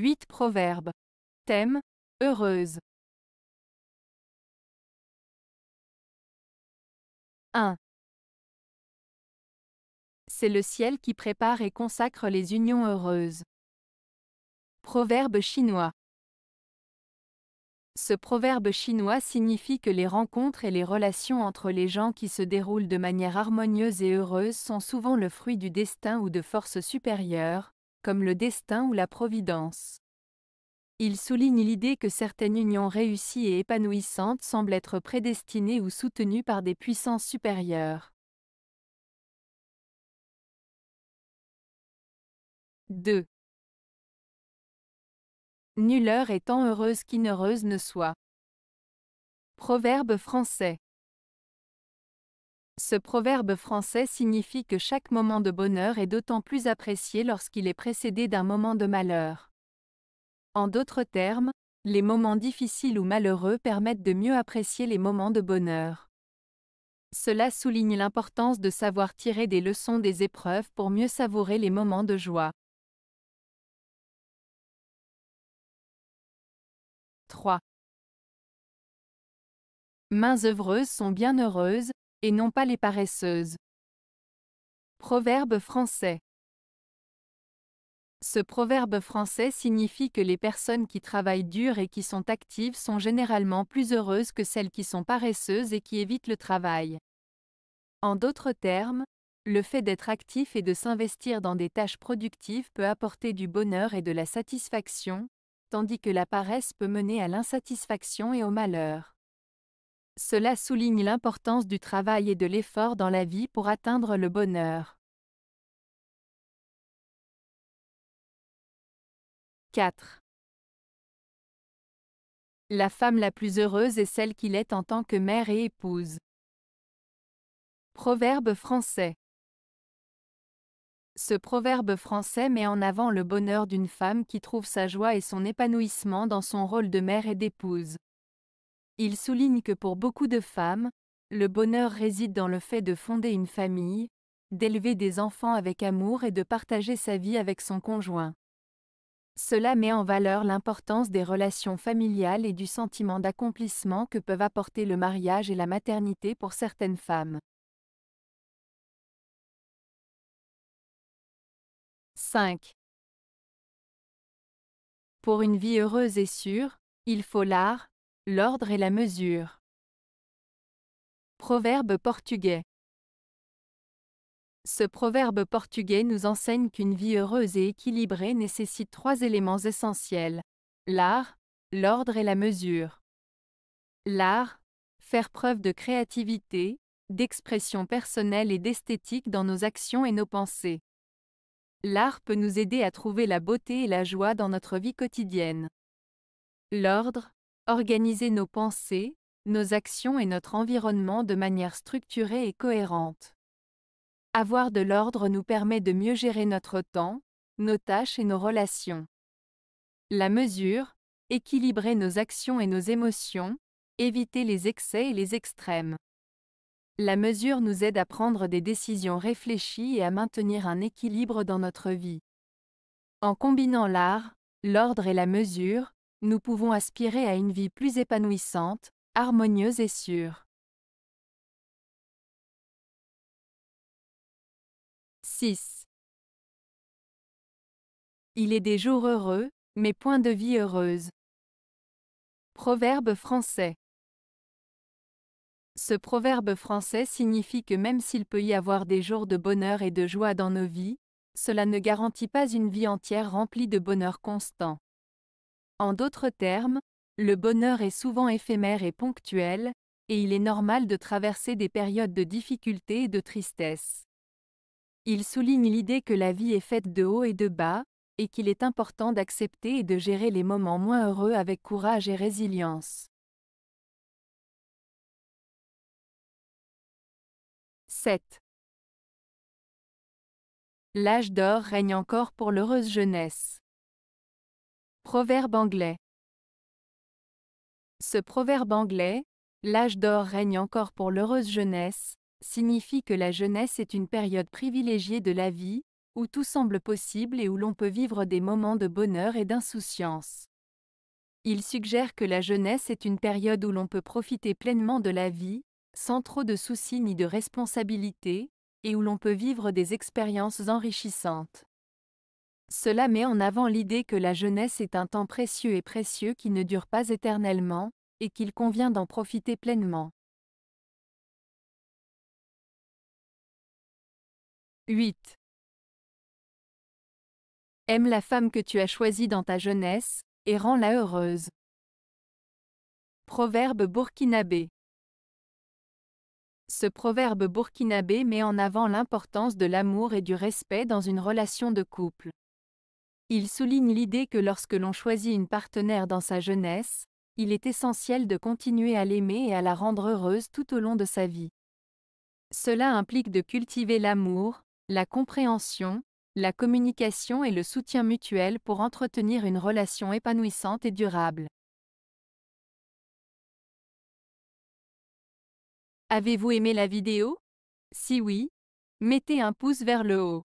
8 Proverbes. Thème Heureuse. 1. C'est le ciel qui prépare et consacre les unions heureuses. Proverbe chinois. Ce proverbe chinois signifie que les rencontres et les relations entre les gens qui se déroulent de manière harmonieuse et heureuse sont souvent le fruit du destin ou de forces supérieures, comme le destin ou la providence. Il souligne l'idée que certaines unions réussies et épanouissantes semblent être prédestinées ou soutenues par des puissances supérieures. 2. Nulle heure est tant heureuse heureuse ne soit. Proverbe français. Ce proverbe français signifie que chaque moment de bonheur est d'autant plus apprécié lorsqu'il est précédé d'un moment de malheur. En d'autres termes, les moments difficiles ou malheureux permettent de mieux apprécier les moments de bonheur. Cela souligne l'importance de savoir tirer des leçons des épreuves pour mieux savourer les moments de joie. 3. Mains œuvreuses sont bien heureuses, et non pas les paresseuses. Proverbe français. Ce proverbe français signifie que les personnes qui travaillent dur et qui sont actives sont généralement plus heureuses que celles qui sont paresseuses et qui évitent le travail. En d'autres termes, le fait d'être actif et de s'investir dans des tâches productives peut apporter du bonheur et de la satisfaction, tandis que la paresse peut mener à l'insatisfaction et au malheur. Cela souligne l'importance du travail et de l'effort dans la vie pour atteindre le bonheur. 4. La femme la plus heureuse est celle qu'il est en tant que mère et épouse. Proverbe français. Ce proverbe français met en avant le bonheur d'une femme qui trouve sa joie et son épanouissement dans son rôle de mère et d'épouse. Il souligne que pour beaucoup de femmes, le bonheur réside dans le fait de fonder une famille, d'élever des enfants avec amour et de partager sa vie avec son conjoint. Cela met en valeur l'importance des relations familiales et du sentiment d'accomplissement que peuvent apporter le mariage et la maternité pour certaines femmes. 5. Pour une vie heureuse et sûre, il faut l'art, L'ordre et la mesure. Proverbe portugais. Ce proverbe portugais nous enseigne qu'une vie heureuse et équilibrée nécessite trois éléments essentiels. L'art, l'ordre et la mesure. L'art, faire preuve de créativité, d'expression personnelle et d'esthétique dans nos actions et nos pensées. L'art peut nous aider à trouver la beauté et la joie dans notre vie quotidienne. L'ordre, organiser nos pensées, nos actions et notre environnement de manière structurée et cohérente. Avoir de l'ordre nous permet de mieux gérer notre temps, nos tâches et nos relations. La mesure, équilibrer nos actions et nos émotions, éviter les excès et les extrêmes. La mesure nous aide à prendre des décisions réfléchies et à maintenir un équilibre dans notre vie. En combinant l'art, l'ordre et la mesure, nous pouvons aspirer à une vie plus épanouissante, harmonieuse et sûre. 6. Il est des jours heureux, mais point de vie heureuse. Proverbe français. Ce proverbe français signifie que même s'il peut y avoir des jours de bonheur et de joie dans nos vies, cela ne garantit pas une vie entière remplie de bonheur constant. En d'autres termes, le bonheur est souvent éphémère et ponctuel, et il est normal de traverser des périodes de difficulté et de tristesse. Il souligne l'idée que la vie est faite de haut et de bas, et qu'il est important d'accepter et de gérer les moments moins heureux avec courage et résilience. « 7. L'âge d'or règne encore pour l'heureuse jeunesse. Proverbe anglais. Ce proverbe anglais, l'âge d'or règne encore pour l'heureuse jeunesse, signifie que la jeunesse est une période privilégiée de la vie, où tout semble possible et où l'on peut vivre des moments de bonheur et d'insouciance. Il suggère que la jeunesse est une période où l'on peut profiter pleinement de la vie, sans trop de soucis ni de responsabilités, et où l'on peut vivre des expériences enrichissantes. Cela met en avant l'idée que la jeunesse est un temps précieux et précieux qui ne dure pas éternellement, et qu'il convient d'en profiter pleinement. 8. Aime la femme que tu as choisie dans ta jeunesse, et rends-la heureuse. Proverbe burkinabé Ce proverbe burkinabé met en avant l'importance de l'amour et du respect dans une relation de couple. Il souligne l'idée que lorsque l'on choisit une partenaire dans sa jeunesse, il est essentiel de continuer à l'aimer et à la rendre heureuse tout au long de sa vie. Cela implique de cultiver l'amour, la compréhension, la communication et le soutien mutuel pour entretenir une relation épanouissante et durable. Avez-vous aimé la vidéo Si oui, mettez un pouce vers le haut.